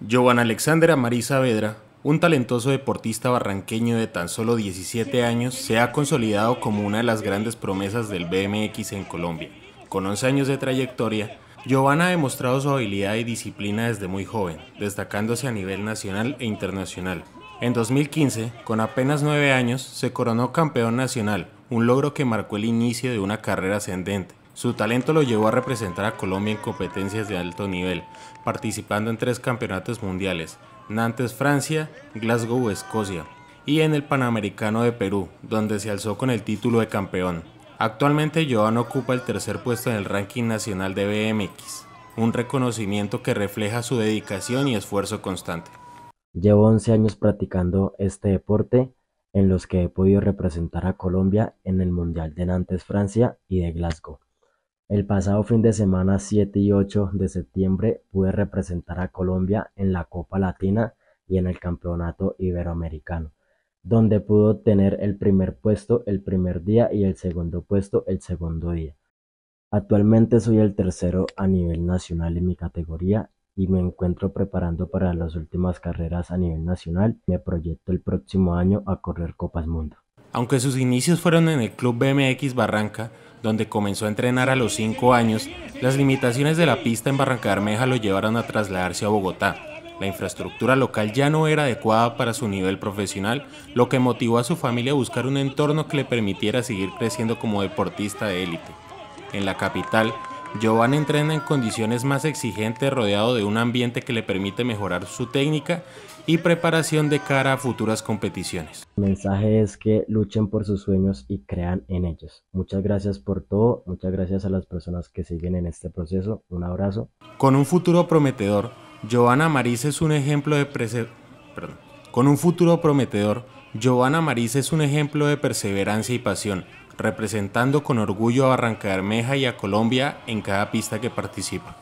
Giovanna Alexandra Marí Saavedra, un talentoso deportista barranqueño de tan solo 17 años, se ha consolidado como una de las grandes promesas del BMX en Colombia. Con 11 años de trayectoria, Giovanna ha demostrado su habilidad y disciplina desde muy joven, destacándose a nivel nacional e internacional. En 2015, con apenas 9 años, se coronó campeón nacional, un logro que marcó el inicio de una carrera ascendente, su talento lo llevó a representar a Colombia en competencias de alto nivel, participando en tres campeonatos mundiales, Nantes, Francia, Glasgow, Escocia, y en el Panamericano de Perú, donde se alzó con el título de campeón. Actualmente Joan ocupa el tercer puesto en el ranking nacional de BMX, un reconocimiento que refleja su dedicación y esfuerzo constante. Llevo 11 años practicando este deporte en los que he podido representar a Colombia en el Mundial de Nantes, Francia y de Glasgow. El pasado fin de semana 7 y 8 de septiembre pude representar a Colombia en la Copa Latina y en el Campeonato Iberoamericano, donde pudo tener el primer puesto el primer día y el segundo puesto el segundo día. Actualmente soy el tercero a nivel nacional en mi categoría y me encuentro preparando para las últimas carreras a nivel nacional. Me proyecto el próximo año a correr Copas Mundo. Aunque sus inicios fueron en el Club BMX Barranca, donde comenzó a entrenar a los 5 años, las limitaciones de la pista en Barranca Armeja lo llevaron a trasladarse a Bogotá. La infraestructura local ya no era adecuada para su nivel profesional, lo que motivó a su familia a buscar un entorno que le permitiera seguir creciendo como deportista de élite. En la capital, Giovanna entrena en condiciones más exigentes rodeado de un ambiente que le permite mejorar su técnica y preparación de cara a futuras competiciones. El mensaje es que luchen por sus sueños y crean en ellos. Muchas gracias por todo, muchas gracias a las personas que siguen en este proceso. Un abrazo. Con un futuro prometedor, Giovanna Maris es un ejemplo de... Perdón. Con un futuro prometedor, Giovanna Maris es un ejemplo de perseverancia y pasión, representando con orgullo a Bermeja y a Colombia en cada pista que participa.